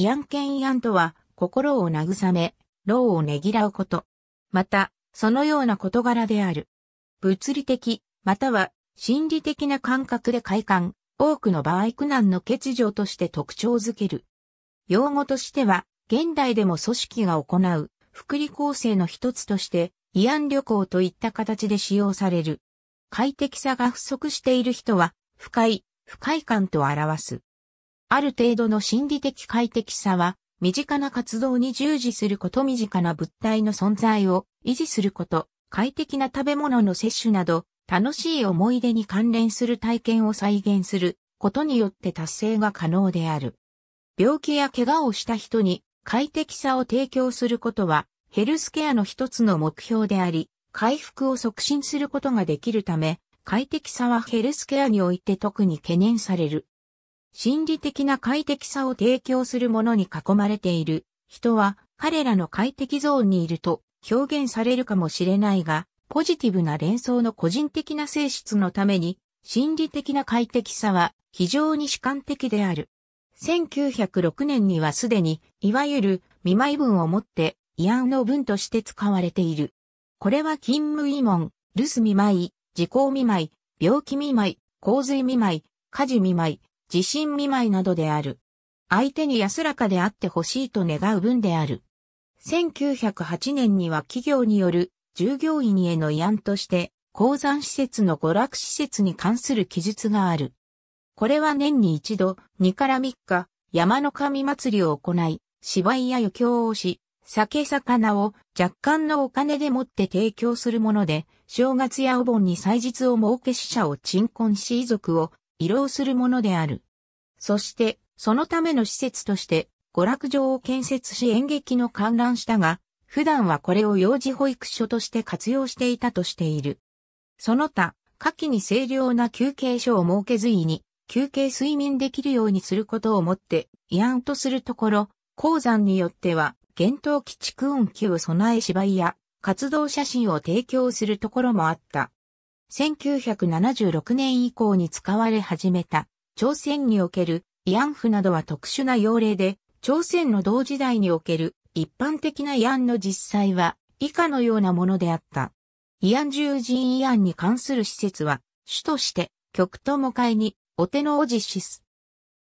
イ安ンケンとは、心を慰め、労をねぎらうこと。また、そのような事柄である。物理的、または心理的な感覚で快感、多くの場合苦難の欠如として特徴づける。用語としては、現代でも組織が行う、福利構成の一つとして、慰安旅行といった形で使用される。快適さが不足している人は、不快、不快感と表す。ある程度の心理的快適さは、身近な活動に従事すること身近な物体の存在を維持すること、快適な食べ物の摂取など、楽しい思い出に関連する体験を再現することによって達成が可能である。病気や怪我をした人に快適さを提供することは、ヘルスケアの一つの目標であり、回復を促進することができるため、快適さはヘルスケアにおいて特に懸念される。心理的な快適さを提供するものに囲まれている人は彼らの快適ゾーンにいると表現されるかもしれないが、ポジティブな連想の個人的な性質のために、心理的な快適さは非常に主観的である。1906年にはすでに、いわゆる見舞い文をもって慰安の文として使われている。これは勤務慰問、留守見舞い、時効見舞い、病気見舞い、洪水見舞い、火事見舞い、自信見舞いなどである。相手に安らかであってほしいと願う分である。1908年には企業による従業員への慰案として、鉱山施設の娯楽施設に関する記述がある。これは年に一度、2から3日、山の神祭りを行い、芝居や余興をし、酒魚を若干のお金でもって提供するもので、正月やお盆に祭日を設け死者を鎮魂し遺族を慰労するものである。そして、そのための施設として、娯楽場を建設し演劇の観覧したが、普段はこれを幼児保育所として活用していたとしている。その他、下記に清涼な休憩所を設けずいに、休憩睡眠できるようにすることをもって、慰安とするところ、鉱山によっては、厳冬期蓄音機を備え芝居や、活動写真を提供するところもあった。1976年以降に使われ始めた、朝鮮における慰安婦などは特殊な用例で、朝鮮の同時代における一般的な慰安の実際は以下のようなものであった。慰安獣人慰安に関する施設は、主として極も会にお手のを実施す。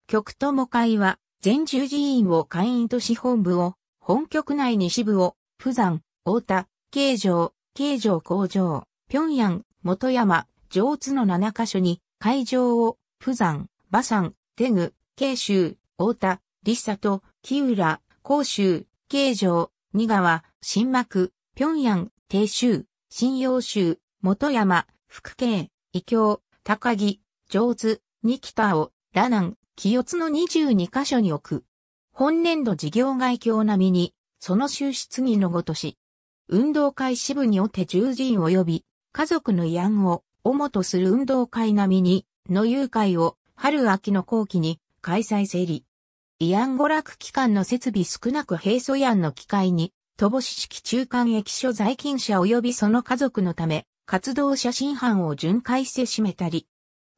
極も会は、全従寺院を会員とし本部を、本局内に支部を、釜山、大田、京城、京城工場、平壌、元山、上津の7カ所に、会場を、釜山、馬山、手具、慶州、大田、立佐と、木浦、甲州、慶城、仁川、新幕、平壌、定州、新陽州、元山、福慶、異教、高木、上津、二北を、羅南、清津の22カ所に置く。本年度事業外境並みに、その収出議のごとし、運動会支部におて十人及び、家族の慰安を、主とする運動会並みに、の誘拐を、春秋の後期に、開催整理。慰安娯楽機関の設備少なく平素慰安の機会に、乏し式中間駅所在勤者及びその家族のため、活動写真班を巡回せしめたり、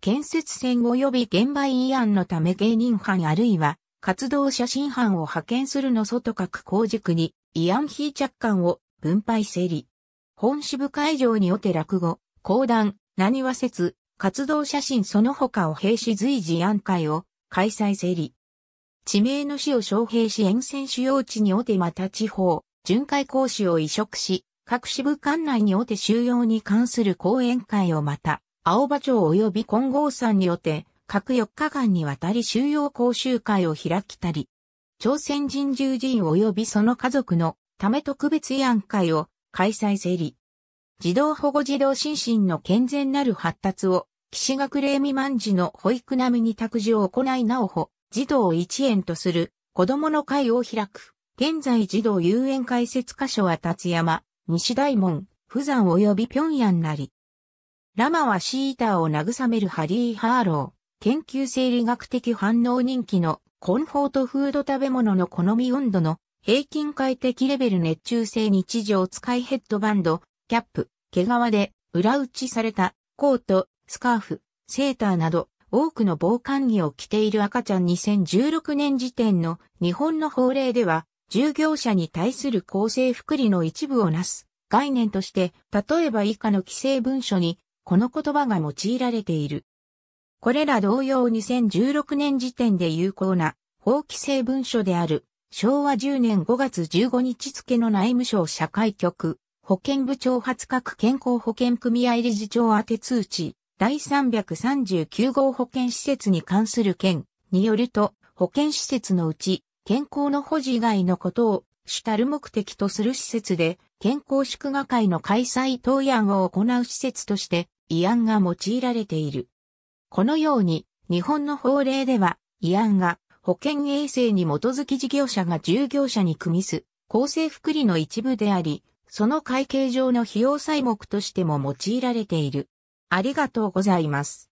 建設船及び現場慰安のため芸人班あるいは、活動写真班を派遣するの外各工軸に、慰安非着艦を分配整理。本支部会場におて落語、講談、何話説、活動写真その他を平氏随時案会を開催せり。地名の市を招聘し沿線主要地におてまた地方、巡回講師を移植し、各支部管内におて収容に関する講演会をまた、青葉町及び金剛山におて、各4日間にわたり収容講習会を開きたり、朝鮮人従人及びその家族のため特別慰安会を開催整理。児童保護児童心身の健全なる発達を、岸学齢未満児の保育並みに託児を行いなおほ、児童一円とする、子供の会を開く。現在児童遊園解説箇所は達山、西大門、釜山及び平壌なり。ラマはシーターを慰めるハリー・ハーロー、研究生理学的反応人気のコンフォートフード食べ物の好み温度の平均快適レベル熱中性日常使いヘッドバンド、キャップ、毛皮で裏打ちされたコート、スカーフ、セーターなど多くの防寒着を着ている赤ちゃん2016年時点の日本の法令では従業者に対する公正福利の一部をなす概念として例えば以下の規制文書にこの言葉が用いられている。これら同様2016年時点で有効な法規制文書である昭和10年5月15日付の内務省社会局、保健部長発覚健康保険組合理事長宛て通知、第339号保健施設に関する件によると、保健施設のうち、健康の保持以外のことを主たる目的とする施設で、健康祝賀会の開催等案を行う施設として、違案が用いられている。このように、日本の法令では、違案が保険衛生に基づき事業者が従業者に組みす、厚生福利の一部であり、その会計上の費用細目としても用いられている。ありがとうございます。